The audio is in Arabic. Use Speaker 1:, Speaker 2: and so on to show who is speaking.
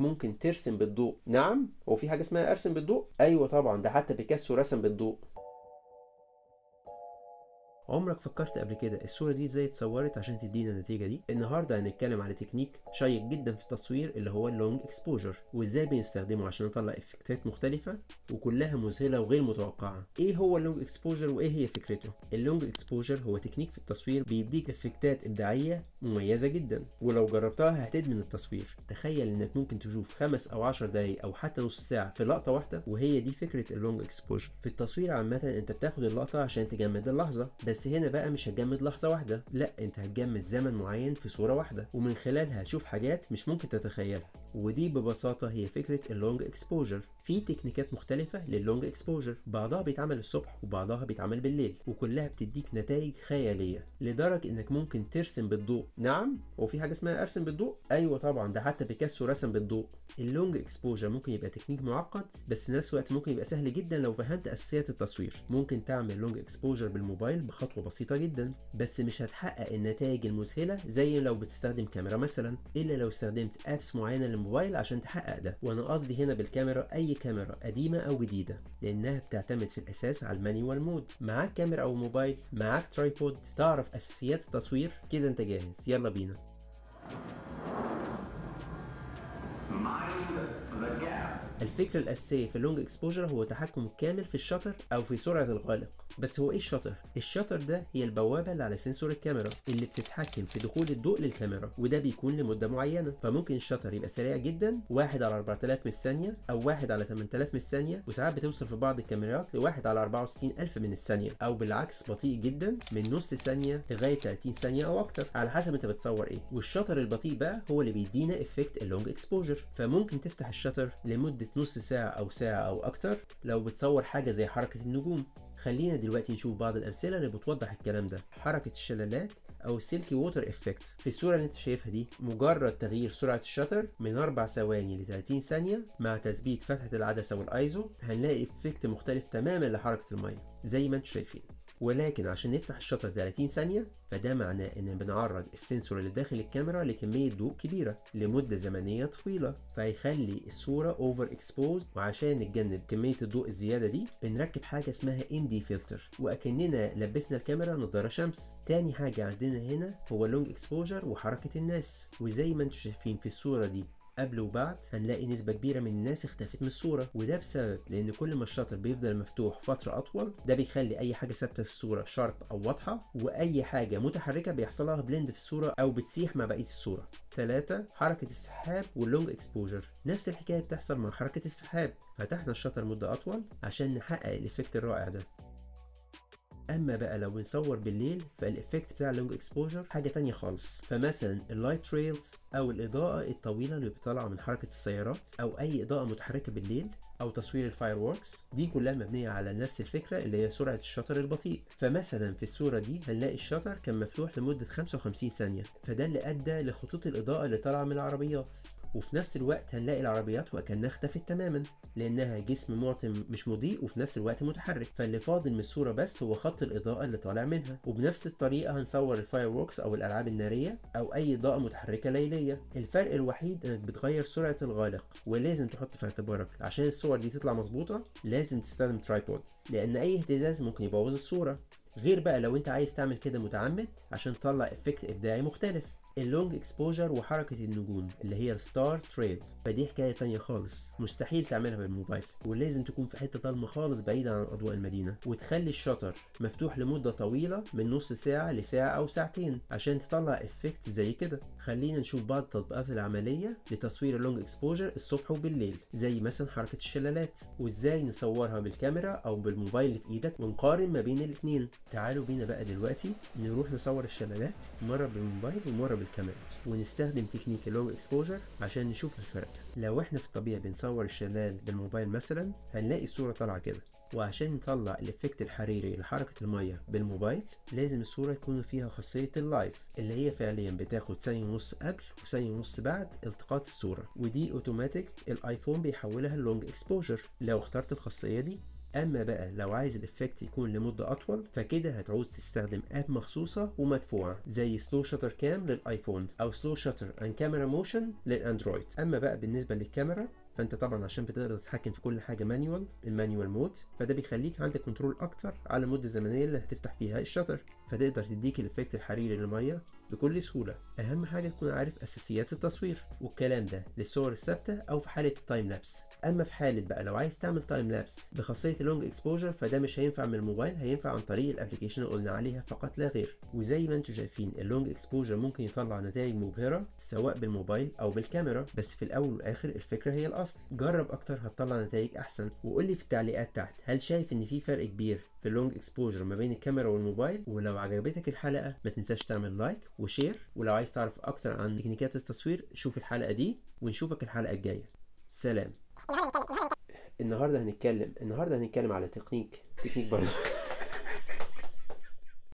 Speaker 1: ممكن ترسم بالضوء نعم هو في حاجه اسمها ارسم بالضوء ايوه طبعا ده حتى بيكاسو رسم بالضوء عمرك فكرت قبل كده الصوره دي ازاي اتصورت عشان تدينا النتيجه دي النهارده هنتكلم على تكنيك شيق جدا في التصوير اللي هو اللونج اكسبوجر وازاي بنستخدمه عشان نطلع افكتات مختلفه وكلها مذهله وغير متوقعه ايه هو اللونج اكسبوجر وايه هي فكرته اللونج اكسبوجر هو تكنيك في التصوير بيديك افكتات ابداعيه مميزة جدا ولو جربتها هتدمن التصوير تخيل انك ممكن تشوف خمس او عشر دقايق او حتى نص ساعة في لقطة واحدة وهي دي فكرة اللونج اكسبوجر في التصوير عامة انت بتاخد اللقطة عشان تجمد اللحظة بس هنا بقى مش هتجمد لحظة واحدة لا انت هتجمد زمن معين في صورة واحدة ومن خلالها هتشوف حاجات مش ممكن تتخيلها ودي ببساطة هي فكرة اللونج اكسبوجر في تكنيكات مختلفة للونج اكسبوجر بعضها بيتعمل الصبح وبعضها بيتعمل بالليل وكلها بتديك نتائج خيالية لدرجة انك ممكن ترسم بالضوء نعم هو في حاجه اسمها ارسم بالضوء ايوه طبعا ده حتى بيكاسو رسم بالضوء اللونج اكسبوجر ممكن يبقى تكنيك معقد بس في نفس الوقت ممكن يبقى سهل جدا لو فهمت اساسيات التصوير ممكن تعمل لونج اكسبوجر بالموبايل بخطوه بسيطه جدا بس مش هتحقق النتائج المذهله زي لو بتستخدم كاميرا مثلا الا لو استخدمت ابس معينه للموبايل عشان تحقق ده وانا قصدي هنا بالكاميرا اي كاميرا قديمه او جديده لانها بتعتمد في الاساس على المانيوال مود معاك كاميرا او موبايل معاك ترايبود تعرف اساسيات التصوير كده انت جاهز sia alla fine. Mind the gap. الفكرة الأساسية في اللونج اكسبوجر هو تحكم كامل في الشطر أو في سرعة الغالق بس هو إيه الشطر؟ الشطر ده هي البوابة اللي على سنسور الكاميرا اللي بتتحكم في دخول الضوء للكاميرا وده بيكون لمدة معينة فممكن الشطر يبقى سريع جدا 1 على 4000 من الثانية أو 1 على 8000 من الثانية وساعات بتوصل في بعض الكاميرات ل 1 على 64000 من الثانية أو بالعكس بطيء جدا من نص ثانية لغاية 30 ثانية أو أكتر على حسب أنت بتصور إيه والشطر البطيء بقى هو اللي بيدينا إفكت اللونج اكسبوجر فممكن تفتح الشطر لمدة نص ساعة أو ساعة أو أكتر لو بتصور حاجة زي حركة النجوم خلينا دلوقتي نشوف بعض الأمثلة اللي بتوضح الكلام ده حركة الشلالات أو السلكي ووتر إفكت في الصورة اللي أنت شايفها دي مجرد تغيير سرعة الشتر من 4 ثواني ل 30 ثانية مع تثبيت فتحة العدسة والأيزو هنلاقي إفكت مختلف تماما لحركة المية زي ما أنتم شايفين ولكن عشان نفتح الشطر 30 ثانية فده معناه ان بنعرض السنسور اللي داخل الكاميرا لكمية ضوء كبيرة لمدة زمنية طويلة فهيخلي الصورة اوفر اكسبوز وعشان نتجنب كمية الضوء الزيادة دي بنركب حاجة اسمها ان دي فلتر واكننا لبسنا الكاميرا نضارة شمس تاني حاجة عندنا هنا هو لونج اكسبوجر وحركة الناس وزي ما انتم شايفين في الصورة دي قبل وبعد هنلاقي نسبة كبيرة من الناس اختفت من الصورة وده بسبب لأن كل ما الشاطر بيفضل مفتوح فترة أطول ده بيخلي أي حاجة ثابتة في الصورة شارب أو واضحة وأي حاجة متحركة بيحصل لها بلند في الصورة أو بتسيح مع بقية الصورة تلاتة حركة السحاب واللونج اكسبوجر نفس الحكاية بتحصل مع حركة السحاب فتحنا الشاطر مدة أطول عشان نحقق الإفكت الرائع ده اما بقى لو بنصور بالليل فالايفكت بتاع اللونج اكسبوجر حاجه تانية خالص فمثلا اللايت تريلز او الاضاءه الطويله اللي بتطلع من حركه السيارات او اي اضاءه متحركه بالليل او تصوير الفاير ووركس دي كلها مبنيه على نفس الفكره اللي هي سرعه الشطر البطيء فمثلا في الصوره دي هنلاقي الشطر كان مفتوح لمده 55 ثانيه فده اللي ادى لخطوط الاضاءه اللي طالعه من العربيات وفي نفس الوقت هنلاقي العربيات وكأنها اختفت تماما لأنها جسم معتم مش مضيء وفي نفس الوقت متحرك فاللي فاضل من الصورة بس هو خط الإضاءة اللي طالع منها وبنفس الطريقة هنصور الفاير ووركس أو الألعاب النارية أو أي إضاءة متحركة ليلية الفرق الوحيد إنك بتغير سرعة الغالق ولازم تحط في اعتبارك عشان الصور دي تطلع مظبوطة لازم تستخدم ترايبود لأن أي اهتزاز ممكن يبوظ الصورة غير بقى لو انت عايز تعمل كده متعمد عشان تطلع افكت ابداعي مختلف اللونج اكسبوجر وحركة النجوم اللي هي الستار تريد فدي حكاية تانية خالص مستحيل تعملها بالموبايل ولازم تكون في حتة ضلمة خالص بعيدة عن أضواء المدينة وتخلي الشطر مفتوح لمدة طويلة من نص ساعة لساعة أو ساعتين عشان تطلع افكت زي كده خلينا نشوف بعض التطبيقات العملية لتصوير اللونج اكسبوجر الصبح وبالليل زي مثلا حركة الشلالات وازاي نصورها بالكاميرا أو بالموبايل اللي في إيدك ونقارن ما بين الاتنين تعالوا بينا بقى دلوقتي نروح نصور الشلالات مرة بالموبايل ومرة بالكاميرا كمان ونستخدم تكنيك اللو اكسبوجر عشان نشوف الفرق لو احنا في الطبيعي بنصور الشلال بالموبايل مثلا هنلاقي الصوره طالعه كده وعشان نطلع الافكت الحريري لحركه الميه بالموبايل لازم الصوره يكون فيها خاصيه اللايف اللي هي فعليا بتاخد ثانيه ونص قبل وثانيه ونص بعد التقاط الصوره ودي اوتوماتيك الايفون بيحولها لونج اكسبوجر لو اخترت الخاصيه دي اما بقى لو عايز الافكت يكون لمده اطول فكده هتعوز تستخدم اب مخصوصه ومدفوعه زي سلو شاتر كام للايفون او سلو شاتر ان كاميرا موشن للاندرويد اما بقى بالنسبه للكاميرا فانت طبعا عشان بتقدر تتحكم في كل حاجه مانيوال المانيوال مود فده بيخليك عندك كنترول اكتر على المده الزمنيه اللي هتفتح فيها الشاتر فتقدر تديك الايفكت الحريري للميه بكل سهولة أهم حاجة تكون عارف أساسيات التصوير والكلام ده للصور الثابتة أو في حالة التايم لابس أما في حالة بقى لو عايز تعمل تايم لابس بخاصية اللونج اكسبوجر فده مش هينفع من الموبايل هينفع عن طريق الابلكيشن اللي قلنا عليها فقط لا غير وزي ما انتم شايفين اللونج اكسبوجر ممكن يطلع نتائج مبهرة سواء بالموبايل أو بالكاميرا بس في الأول والآخر الفكرة هي الأصل جرب أكتر هتطلع نتائج أحسن وقول لي في التعليقات تحت هل شايف إن في فرق كبير في اللونج اكسبوجر ما بين الكاميرا والموبايل ولو عجبتك الحلقه ما تنساش تعمل لايك وشير ولو عايز تعرف اكتر عن تكنيكات التصوير شوف الحلقه دي ونشوفك الحلقه الجايه سلام النهارده هنتكلم النهارده هنتكلم على تكنيك تكنيك برضه